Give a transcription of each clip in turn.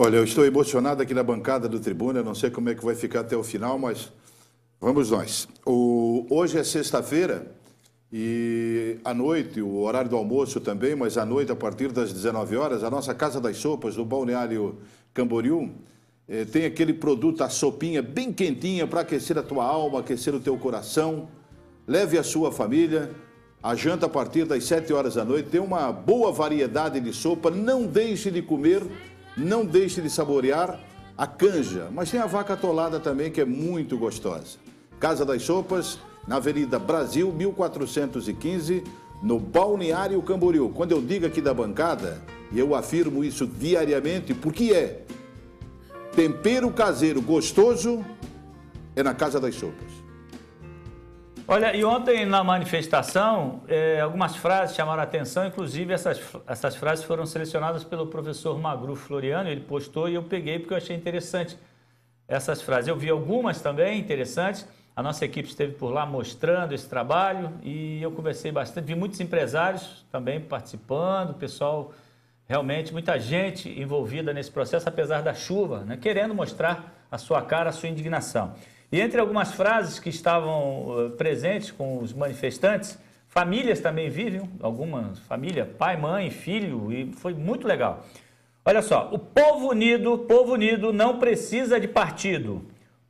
Olha, eu estou emocionado aqui na bancada do Tribuna, não sei como é que vai ficar até o final, mas vamos nós. O... Hoje é sexta-feira e à noite, o horário do almoço também, mas à noite, a partir das 19 horas, a nossa Casa das Sopas, no Balneário Camboriú, eh, tem aquele produto, a sopinha bem quentinha para aquecer a tua alma, aquecer o teu coração. Leve a sua família, a janta a partir das 7 horas da noite tem uma boa variedade de sopa. Não deixe de comer não deixe de saborear a canja, mas tem a vaca atolada também, que é muito gostosa. Casa das Sopas, na Avenida Brasil, 1415, no Balneário Camboriú. Quando eu digo aqui da bancada, e eu afirmo isso diariamente, porque é tempero caseiro gostoso é na Casa das Sopas. Olha, e ontem na manifestação, é, algumas frases chamaram a atenção, inclusive essas, essas frases foram selecionadas pelo professor Magru Floriano, ele postou e eu peguei porque eu achei interessante essas frases. Eu vi algumas também interessantes, a nossa equipe esteve por lá mostrando esse trabalho e eu conversei bastante, vi muitos empresários também participando, pessoal, realmente muita gente envolvida nesse processo, apesar da chuva, né, querendo mostrar a sua cara, a sua indignação. E entre algumas frases que estavam eh, presentes com os manifestantes, famílias também viram, algumas família, pai, mãe, filho, e foi muito legal. Olha só, o povo unido, povo unido não precisa de partido.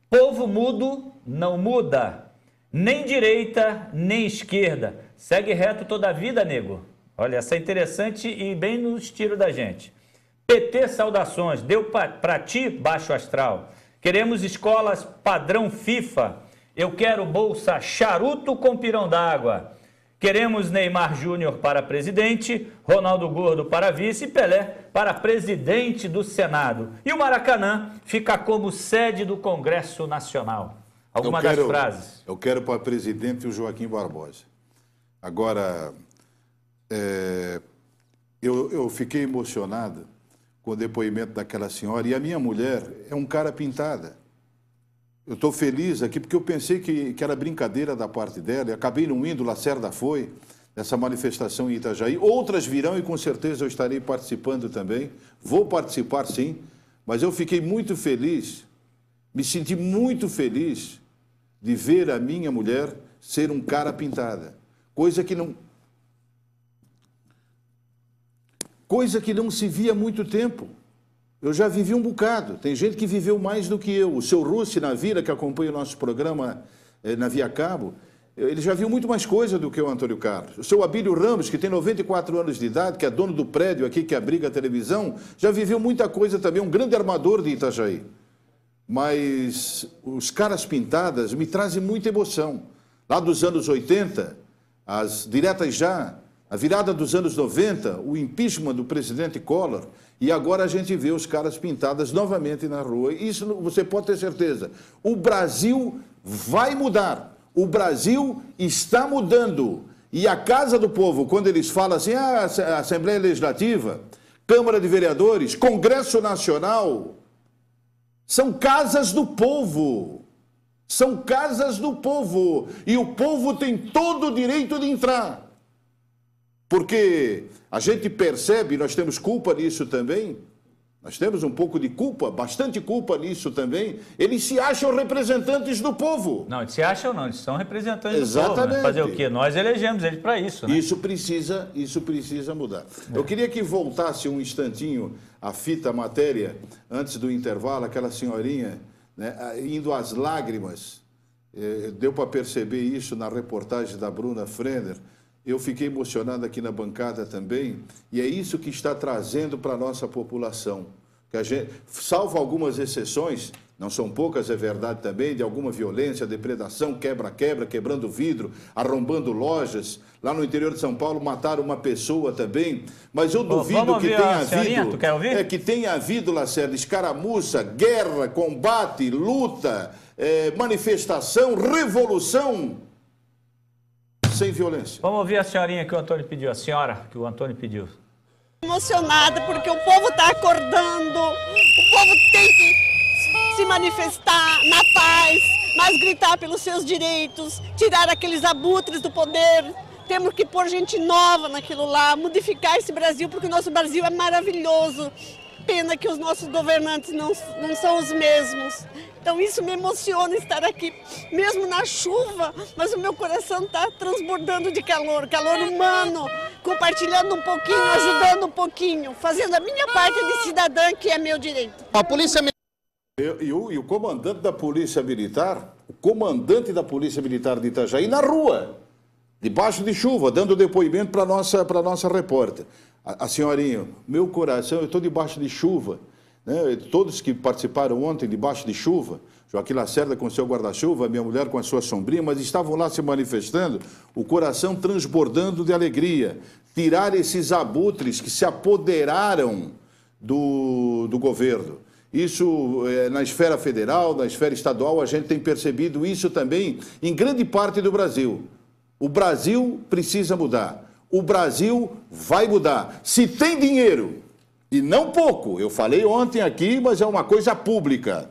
Povo mudo não muda, nem direita, nem esquerda. Segue reto toda a vida, nego. Olha, essa é interessante e bem no estilo da gente. PT, saudações. Deu para ti, baixo astral. Queremos escolas padrão FIFA. Eu quero bolsa charuto com pirão d'água. Queremos Neymar Júnior para presidente, Ronaldo Gordo para vice e Pelé para presidente do Senado. E o Maracanã fica como sede do Congresso Nacional. Alguma quero, das frases. Eu quero para presidente o Joaquim Barbosa. Agora, é, eu, eu fiquei emocionado com o depoimento daquela senhora. E a minha mulher é um cara pintada. Eu estou feliz aqui porque eu pensei que, que era brincadeira da parte dela e acabei não indo, Lacerda foi, nessa manifestação em Itajaí. Outras virão e com certeza eu estarei participando também. Vou participar sim, mas eu fiquei muito feliz, me senti muito feliz de ver a minha mulher ser um cara pintada. Coisa que não coisa que não se via há muito tempo. Eu já vivi um bocado, tem gente que viveu mais do que eu. O seu Russi Navira, que acompanha o nosso programa eh, na Via Cabo, ele já viu muito mais coisa do que o Antônio Carlos. O seu Abílio Ramos, que tem 94 anos de idade, que é dono do prédio aqui que abriga a televisão, já viveu muita coisa também, um grande armador de Itajaí. Mas os caras pintadas me trazem muita emoção. Lá dos anos 80, as diretas já, a virada dos anos 90, o impeachment do presidente Collor, e agora a gente vê os caras pintadas novamente na rua. Isso você pode ter certeza. O Brasil vai mudar. O Brasil está mudando. E a Casa do Povo, quando eles falam assim, ah, a Assembleia Legislativa, Câmara de Vereadores, Congresso Nacional, são casas do povo. São casas do povo. E o povo tem todo o direito de entrar. Porque a gente percebe, nós temos culpa nisso também, nós temos um pouco de culpa, bastante culpa nisso também. Eles se acham representantes do povo. Não, eles se acham não, eles são representantes Exatamente. do povo. Né? Fazer o quê? Nós elegemos eles para isso. Né? Isso precisa, isso precisa mudar. É. Eu queria que voltasse um instantinho a fita a matéria antes do intervalo, aquela senhorinha né, indo às lágrimas. É, deu para perceber isso na reportagem da Bruna Frender eu fiquei emocionado aqui na bancada também, e é isso que está trazendo para a nossa população. Que a gente, salvo algumas exceções, não são poucas, é verdade também, de alguma violência, depredação, quebra-quebra, quebrando vidro, arrombando lojas. Lá no interior de São Paulo mataram uma pessoa também. Mas eu duvido que tenha havido. Quer ouvir? É, que tenha havido, Lacerda, escaramuça, guerra, combate, luta, é, manifestação, revolução sem violência. Vamos ouvir a senhorinha que o Antônio pediu, a senhora que o Antônio pediu. Emocionada porque o povo está acordando, o povo tem que se manifestar na paz, mas gritar pelos seus direitos, tirar aqueles abutres do poder. Temos que pôr gente nova naquilo lá, modificar esse Brasil, porque o nosso Brasil é maravilhoso pena que os nossos governantes não, não são os mesmos. Então isso me emociona estar aqui, mesmo na chuva, mas o meu coração está transbordando de calor, calor humano, compartilhando um pouquinho, ajudando um pouquinho, fazendo a minha parte de cidadã, que é meu direito. A polícia militar... E o comandante da polícia militar, o comandante da polícia militar de Itajaí, na rua, debaixo de chuva, dando depoimento para a nossa, nossa repórter a, a senhorinha, meu coração, eu estou debaixo de chuva. Né? Todos que participaram ontem debaixo de chuva, Joaquim Lacerda com seu guarda-chuva, minha mulher com a sua sombrinha, mas estavam lá se manifestando, o coração transbordando de alegria. Tirar esses abutres que se apoderaram do, do governo. Isso eh, na esfera federal, na esfera estadual, a gente tem percebido isso também em grande parte do Brasil. O Brasil precisa mudar o Brasil vai mudar. Se tem dinheiro, e não pouco, eu falei ontem aqui, mas é uma coisa pública.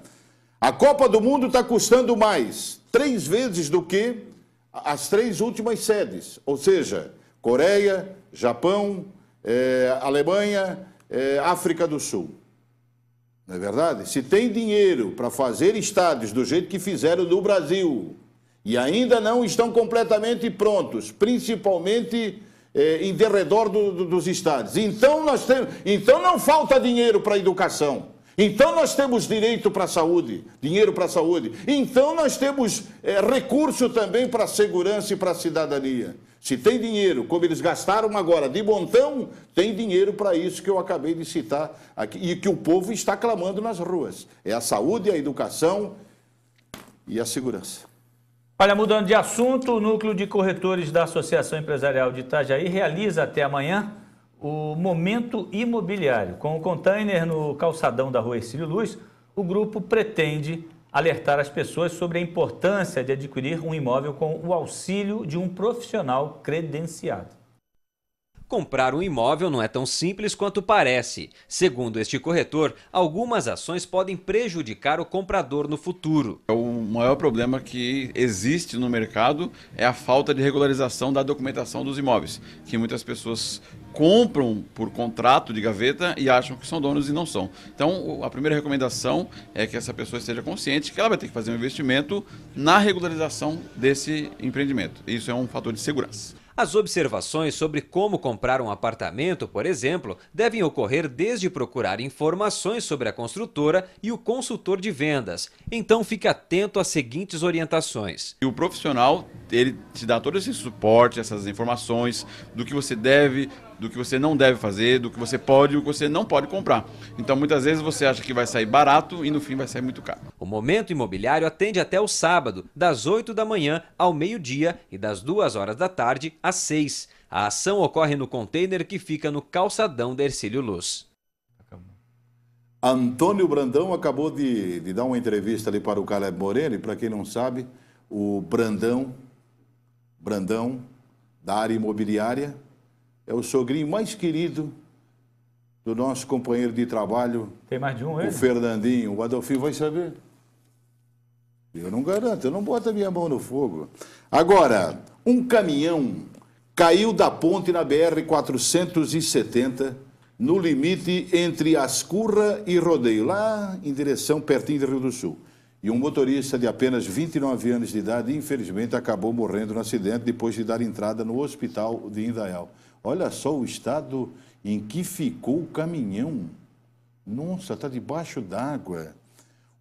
A Copa do Mundo está custando mais, três vezes do que as três últimas sedes, ou seja, Coreia, Japão, é, Alemanha, é, África do Sul. Não é verdade? Se tem dinheiro para fazer estádios do jeito que fizeram no Brasil e ainda não estão completamente prontos, principalmente é, em derredor do, do, dos estados. Então, nós temos, então não falta dinheiro para a educação. Então nós temos direito para a saúde, dinheiro para a saúde. Então nós temos é, recurso também para a segurança e para a cidadania. Se tem dinheiro, como eles gastaram agora de montão, tem dinheiro para isso que eu acabei de citar aqui e que o povo está clamando nas ruas. É a saúde, a educação e a segurança. Olha, mudando de assunto, o Núcleo de Corretores da Associação Empresarial de Itajaí realiza até amanhã o Momento Imobiliário. Com o container no calçadão da rua Ercílio Luz, o grupo pretende alertar as pessoas sobre a importância de adquirir um imóvel com o auxílio de um profissional credenciado. Comprar um imóvel não é tão simples quanto parece. Segundo este corretor, algumas ações podem prejudicar o comprador no futuro. É o maior problema que existe no mercado é a falta de regularização da documentação dos imóveis, que muitas pessoas compram por contrato de gaveta e acham que são donos e não são. Então, a primeira recomendação é que essa pessoa esteja consciente que ela vai ter que fazer um investimento na regularização desse empreendimento. Isso é um fator de segurança. As observações sobre como comprar um apartamento, por exemplo, devem ocorrer desde procurar informações sobre a construtora e o consultor de vendas. Então fique atento às seguintes orientações. E o profissional, ele te dá todo esse suporte, essas informações do que você deve do que você não deve fazer, do que você pode e o que você não pode comprar. Então muitas vezes você acha que vai sair barato e no fim vai sair muito caro. O Momento Imobiliário atende até o sábado, das 8 da manhã ao meio-dia e das 2 horas da tarde às 6. A ação ocorre no container que fica no calçadão da Ercílio Luz. Antônio Brandão acabou de, de dar uma entrevista ali para o Caleb Moreira e para quem não sabe, o Brandão, Brandão da área imobiliária, é o sogrinho mais querido do nosso companheiro de trabalho. Tem mais de um, ele? O é? Fernandinho. O Adolfinho vai saber. Eu não garanto, eu não boto a minha mão no fogo. Agora, um caminhão caiu da ponte na BR-470, no limite entre Ascurra e Rodeio, lá em direção pertinho de Rio do Sul. E um motorista de apenas 29 anos de idade, infelizmente, acabou morrendo no acidente depois de dar entrada no hospital de Indaial. Olha só o estado em que ficou o caminhão. Nossa, está debaixo d'água.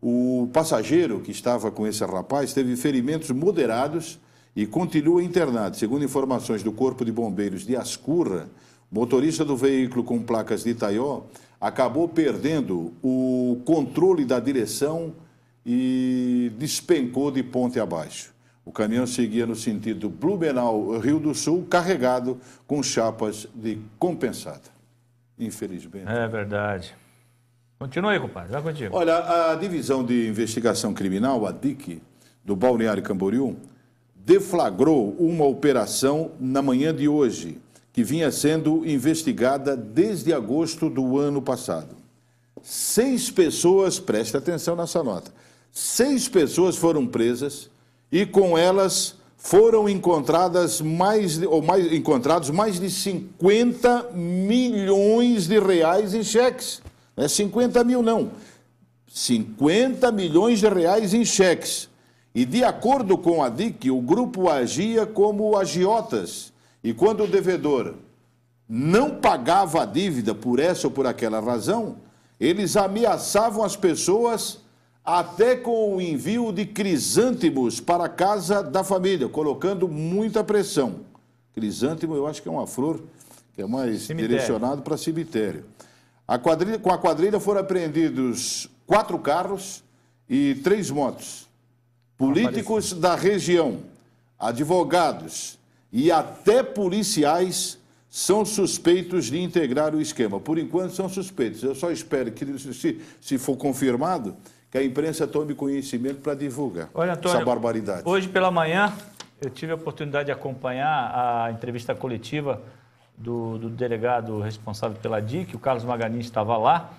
O passageiro que estava com esse rapaz teve ferimentos moderados e continua internado. Segundo informações do Corpo de Bombeiros de Ascurra, motorista do veículo com placas de Itaió acabou perdendo o controle da direção e despencou de ponte abaixo. O caminhão seguia no sentido Blumenau-Rio do Sul, carregado com chapas de compensada. Infelizmente. É verdade. Continua aí, compadre. Vai contigo. Olha, a Divisão de Investigação Criminal, a DIC, do Balneário Camboriú, deflagrou uma operação na manhã de hoje, que vinha sendo investigada desde agosto do ano passado. Seis pessoas, preste atenção nessa nota, seis pessoas foram presas e com elas foram encontradas mais ou mais encontrados mais de 50 milhões de reais em cheques. Não é 50 mil não, 50 milhões de reais em cheques. E de acordo com a DIC, o grupo agia como agiotas. E quando o devedor não pagava a dívida por essa ou por aquela razão, eles ameaçavam as pessoas até com o envio de crisântemos para a casa da família, colocando muita pressão. Crisântemo, eu acho que é uma flor que é mais direcionada direcionado para cemitério. A quadrilha, com a quadrilha foram apreendidos quatro carros e três motos. Políticos da região, advogados e até policiais são suspeitos de integrar o esquema. Por enquanto, são suspeitos. Eu só espero que, se, se for confirmado, que a imprensa tome conhecimento para divulgar Olha, Antônio, essa barbaridade. Hoje pela manhã eu tive a oportunidade de acompanhar a entrevista coletiva do, do delegado responsável pela DIC, o Carlos Magalhães estava lá,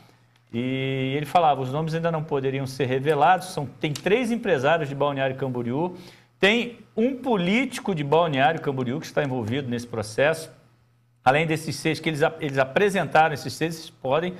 e ele falava, os nomes ainda não poderiam ser revelados, são, tem três empresários de Balneário Camboriú, tem um político de Balneário Camboriú que está envolvido nesse processo, além desses seis que eles, eles apresentaram, esses seis, podem,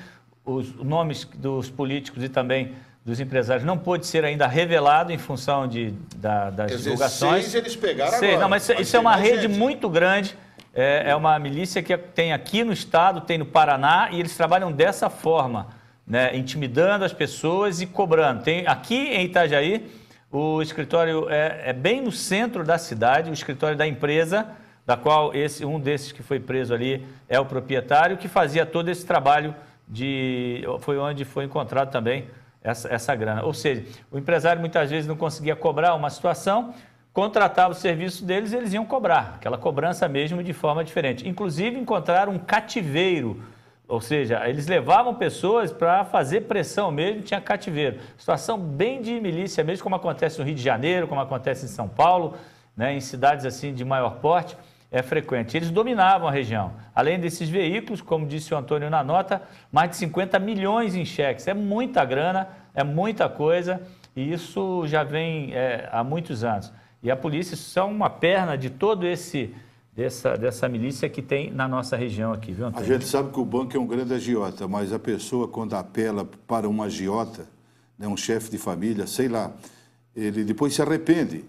os nomes dos políticos e também dos empresários não pôde ser ainda revelado em função de, da, das Quer divulgações. Dizer, seis eles pegaram seis, agora. Não, mas, é mas isso é uma rede gente. muito grande. É, é, uma milícia que tem aqui no estado, tem no Paraná e eles trabalham dessa forma, né, intimidando as pessoas e cobrando. Tem aqui em Itajaí o escritório é, é bem no centro da cidade, o escritório da empresa da qual esse um desses que foi preso ali é o proprietário que fazia todo esse trabalho de foi onde foi encontrado também essa, essa grana. Ou seja, o empresário muitas vezes não conseguia cobrar uma situação, contratava o serviço deles e eles iam cobrar, aquela cobrança mesmo de forma diferente. Inclusive encontraram um cativeiro, ou seja, eles levavam pessoas para fazer pressão mesmo, tinha cativeiro. Situação bem de milícia mesmo, como acontece no Rio de Janeiro, como acontece em São Paulo, né, em cidades assim de maior porte é frequente. Eles dominavam a região. Além desses veículos, como disse o Antônio na nota, mais de 50 milhões em cheques. É muita grana, é muita coisa e isso já vem é, há muitos anos. E a polícia são é uma perna de todo esse dessa, dessa milícia que tem na nossa região aqui, viu, Antônio? A gente sabe que o banco é um grande agiota, mas a pessoa quando apela para um agiota, né, um chefe de família, sei lá, ele depois se arrepende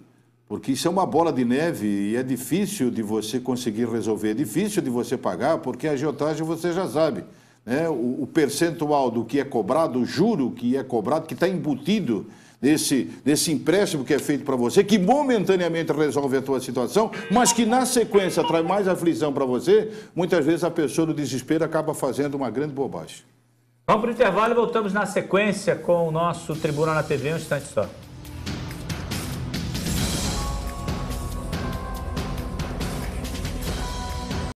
porque isso é uma bola de neve e é difícil de você conseguir resolver, é difícil de você pagar, porque a agiotagem você já sabe. Né? O, o percentual do que é cobrado, o juro que é cobrado, que está embutido nesse nesse empréstimo que é feito para você, que momentaneamente resolve a tua situação, mas que na sequência traz mais aflição para você, muitas vezes a pessoa no desespero acaba fazendo uma grande bobagem. Vamos para o intervalo e voltamos na sequência com o nosso Tribuna na TV um instante só.